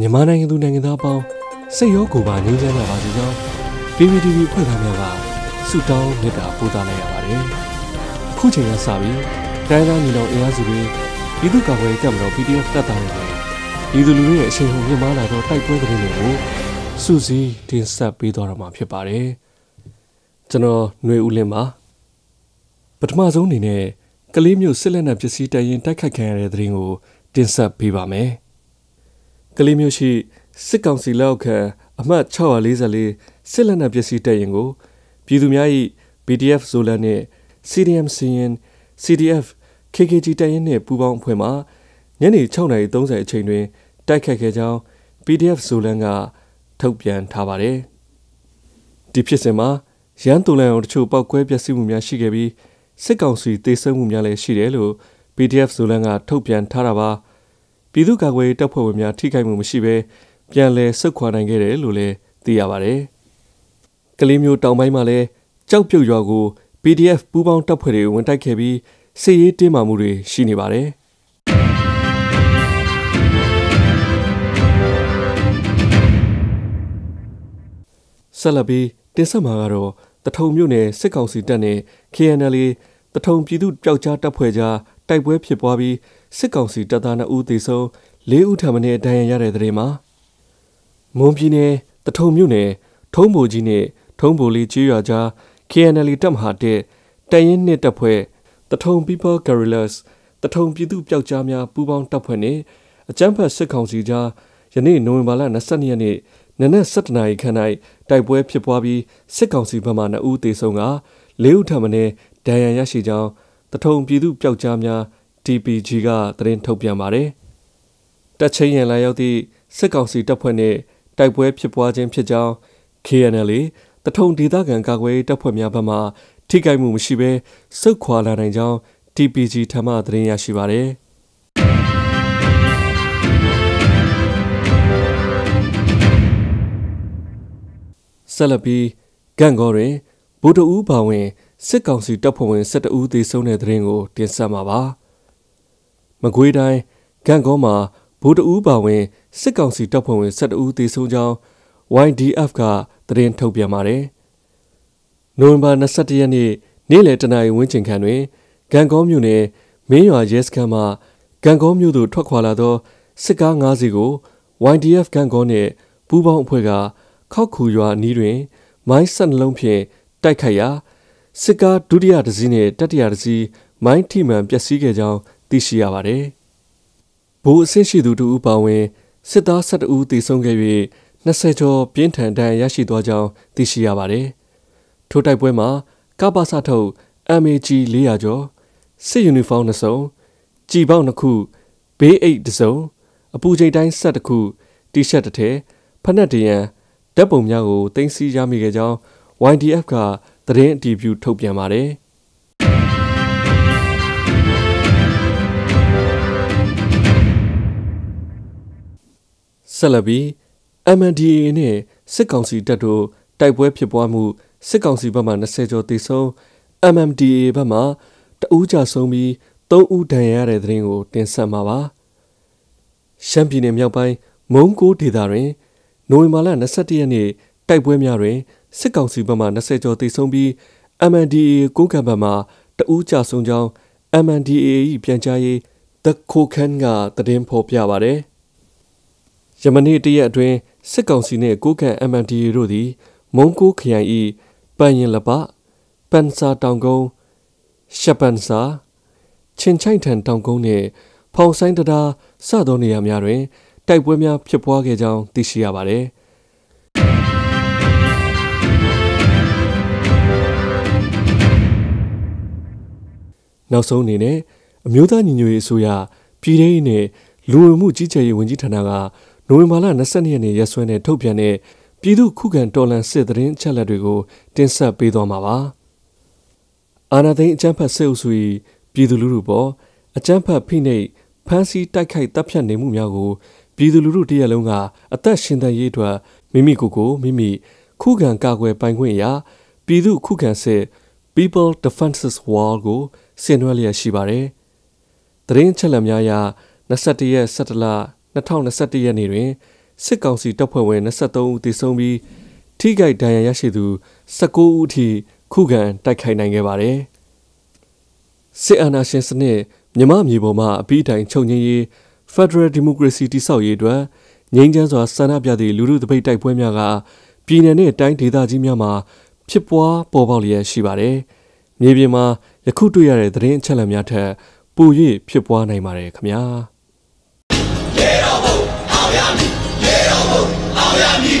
မြန်မာနိုင်ငံသူနိုင်ငံသားအပေါင်းစိတ်ရောကိုယ်ပါငြိမ်းချမ်းကြပါစေကြောင်း PPTV ဖွဲ့သားများကဆုတောင်းမေတ္တာပို့သလိုက်ရပါတယ်။အခုချိန်ကစပြီးတိုင်းသားမျိုးတော်အင်အားစုတွေပြည်သူ့ကာကွယ်ရေးတပ်မတော် PDF တပ်သားတွေပြည်သူလူထုရဲ့အချိန်ဟုန်မြင့်မားလာသောတိုက်ပွဲသတင်းတွေကိုစုစည်းတင်ဆက်ပေးသွားတော့မှာဖြစ်ပါတယ်။ကျွန်တော်ຫນွေဦးလင်းပါပထမဆုံးအနေနဲ့ကလေးမျိုးစစ်လက်နက်ပစ္စည်းတိုင်ရင်တိုက်ခတ်ခံရတဲ့သတင်းကိုတင်ဆက်ပေးပါမယ်။ကလေးမျိုးရှိစစ်ကောင်စီလက်အောက်ခံအမှတ်644စစ်လက်နက်ပစ္စည်းတပ်ရင်ကိုပြည်သူများ၏ BDF ဇိုလန်နှင့် CDM စီရင် CDF KKG တပ်ရင်းနှင့်ပူးပေါင်းအဖွဲ့မှညနေ6:30အချိန်တွင်တိုက်ခတ်ခဲ့ကြောင်း PDF ဇိုလန်ကထုတ်ပြန်ထားပါတယ်။ဒီဖြစ်စဉ်မှာရန်တူလန်တို့ချို့ပောက်ကွဲပျက်စီးမှုများရှိခဲ့ပြီးစစ်ကောင်စီတေဆုံးမှုများလည်းရှိတယ်လို့ PDF ဇိုလန်ကထုတ်ပြန်ထားတာပါ။ပြည်သူ့ကာကွယ်ရေးတပ်ဖွဲ့ဝင်များထိခိုက်မှုမရှိဘဲပြန်လည်ဆုတ်ခွာနိုင်ခဲ့တယ်လို့လည်းသိရပါဗျ။ကလေးမျိုးတောင်ပိုင်းမှာလည်းကြောက်ပြုတ်ရွာကို PDF ပူးပေါင်းတပ်ဖွဲ့တွေဝင်တိုက်ခဲ့ပြီးစစ်ရေးတင်းမာမှုတွေရှိနေပါတယ်။ဆက်လက်ပြီးတင်ဆက်မှာကတော့တထုံမြို့နယ်စစ်ကောင်စီတပ်နဲ့ KNL တထုံပြည်သူပျောက်ကြားတပ်ဖွဲ့ကြားတိုက်ပွဲဖြစ်ပွားပြီးစစ်ကောင်စီတပ်သား2ဦးသေဆုံး၄ဦးထပ်မံဒဏ်ရာရတဲ့တဲ့တွေမှာမွန်ပြည်နယ်တထုံမြို့နယ်ထုံးဘိုကြီးနဲ့ထုံးဘိုလေးကျေးရွာကြား KNL တပ်မဟာတဲ့တရင်နှစ်တပ်ဖွဲ့တထုံ People Guerrillas တထုံပြည်သူပျောက်ကြားများပူးပေါင်းတပ်ဖွဲ့နဲ့အကြမ်းဖက်စစ်ကောင်စီကြားယနေ့နိုဝင်ဘာလ22ရက်နေ့နနက်7:00နာရီခန့်၌တိုက်ပွဲဖြစ်ပွားပြီးစစ်ကောင်စီဘက်မှ2ဦးသေဆုံးက4ဦးထပ်မံဒဏ်ရာရရှိကြောင်းတထုံပြည်သူပျောက်ကြားများ TPG ကသတင်းထုတ်ပြန်ပါတယ်။တပ်ချင်းရန်လာရောက်သည့်စစ်ကောင်စီတပ်ဖွဲ့နှင့် တိုက်ပွဲဖြစ်ပွားခြင်းဖြစ်ကြောင်း KNL တထုံဒေသခံကာကွယ်တပ်ဖွဲ့များဘက်မှထိခိုက်မှုမရှိဘဲစုခွာလာနိုင်ကြောင်း TPG ထံမှသတင်းရရှိပါတယ်။ဆက်လက်ပြီးကန့်ကောတွင်ဗုဒ္ဓဦးဘာဝင်စစ်ကောင်စီတပ်ဖွဲ့ဝင်၁၁ဦးသေဆုံးတဲ့တဲ့ရင်ကို တင်ဆက်မှာပါ။မကွေးတိုင်းကန့်ကောမှာဗိုလ်တအူးပါဝင်စစ်ကောင်စီတပ်ဖွဲ့ဝင်12ဦးသေဆုံးကြောင်း YDF ကသတင်းထုတ်ပြန်ပါတယ်။နိုဝင်ဘာ22ရက်နေ့နေ့လယ်တနာရီဝန်းကျင်ခန့်တွင် ကံကောမြို့နယ်မင်းရွာရဲစခန်းမှကံကောမြို့သို့ထွက်ခွာလာသောစစ်ကား9စီးကို YDF ကံကောနှင့်ပူးပေါင်းအဖွဲ့ကခောက်ခူရွာနီးတွင် မိုင်းဆက်နှလုံးဖြင့်တိုက်ခိုက်ရာစစ်ကားဒုတိယတစီးနှင့်တတိယတစီးမိုင်းထိမှန်ပျက်စီးခဲ့ကြောင်းသိရှိရပါတယ်။ဗိုလ်အဆင့်ရှိသူတို့ဥပါဝင်စစ်သား12ဦးသေဆုံးခဲ့၍20ကျော်ပြင်းထန်ဒဏ်ရရှိသွားကြောင်းသိရှိရပါတယ်။ထိုတိုက်ပွဲမှာကပ္ပစထုတ် MAG 400ကျော်စစ်ယူနီဖောင်း2စုံကြည်ပေါက်2ခုဘေးအိတ်2စုံအပူချိန်တိုင်း7ခုတီရှပ်တစ်ထည်ဖက်နက်တရန်ဓာတ်ပုံများကိုတင်စီရမိခဲ့ကြောင်း YDF ကသတင်းအတည်ပြုထုတ်ပြန်ပါတယ်။ဆက်လက်ပြီး MNDAA နဲ့စစ်ကောင်စီတပ်တို့တိုက်ပွဲဖြစ်ပွားမှုစစ်ကောင်စီဘက်မှ20ကျော်သေဆုံး MMDA ဘက်မှတဦးကြဆုံးပြီး3ဦးဒဏ်ရာရတဲ့တဲ့ရင်ကို တင်ဆက်မှာပါရှမ်းပြည်နယ်မြောက်ပိုင်းမုံကိုဒေသတွင်နိုဝင်ဘာလ22ရက်နေ့တိုက်ပွဲများတွင်စစ်ကောင်စီဘက်မှ20ကျော်သေဆုံးပြီး MNDAA ကိုကံဘက်မှတဦးကြဆုံးကြောင်း MNDAA ပြန်ကြားရေးတခိုခန်းကသတင်းဖော်ပြပါတယ်။ယမနေ့တရက်အတွင်းစစ်ကောင်စီနှင့်ကိုကန့် MNDA တို့သည်မုံကိုခရိုင်၏ပန်ရင်လပပန်စာတောင်ကုန်းရှပန်စာချင်းချိုင်ထန်တောင်ကုန်းနှင့်ဖောင်ဆိုင်တရာစသောနေရာများတွင်တိုက်ပွဲများဖြစ်ပွားခဲ့ကြောင်းသိရှိရပါသည်နောက်ဆုံးအနေနဲ့အမျိုးသားညီညွတ်ရေးအစိုးရပြည်ထောင်စုနဲ့လူဝင်မှုကြီးကြပ်ရေးဝန်ကြီးဌာနကနိုဝင်ဘာလ22ရက်နေ့ရက်စွဲနဲ့ထုတ်ပြန်တဲ့ပြည်သူခုခံတော်လှန်စစ်တရင်ချက်လက်တွေကိုတင်ဆက်ပေးသွားမှာပါ။အာဏာသိမ်းအကြမ်းဖက်စစ်အုပ်စု၏ပြည်သူလူထုပေါ်အကြမ်းဖက်ဖိနှိပ်ဖမ်းဆီးတိုက်ခိုက်တပ်ဖြတ်နေမှုများကိုပြည်သူလူထုတရက်လုံးက အသက်ရှင်သန်ရေးအတွက်မိမိကိုယ်ကိုမိမိခုခံကာကွယ်ပိုင်ခွင့်အရာပြည်သူခုခံစစ် People Defenses Wall ကိုဆင်နွှဲလျက်ရှိပါတယ်။တရင်ချက်လက်များအရ21ရက်17လ2021ရက်နေ့တွင်စစ်ကောင်စီတပ်ဖွဲ့ဝင်23ဦးသေဆုံးပြီးထိခိုက်ဒဏ်ရာရရှိသူ19ဦးထိခုခံတိုက်ခိုက်နိုင်ခဲ့ပါတယ်။စစ်အာဏာရှင်စနစ်မြမမြေပေါ်မှာအပြီးတိုင်ချုပ်ငြင်းရေး Federal Democracy တိဆောက်ရေးအတွက်ငြိမ်းချမ်းစွာဆန္ဒပြသည့်လူထုတပိတ်တိုက်ပွဲများကပြည်내နှင့်တိုင်းဒေသကြီးများမှာဖြစ်ပွားပေါ်ပေါက်လျက်ရှိပါတယ်။မြေပြင်မှာယခုတွေ့ရတဲ့သတင်းအချက်အလက်များထက်ပို၍ဖြစ်ပွားနိုင်ပါတယ်ခင်ဗျာ။ရေတော်ဘုံအောင်ရမည်ရေတော်ဘုံအောင်ရမည်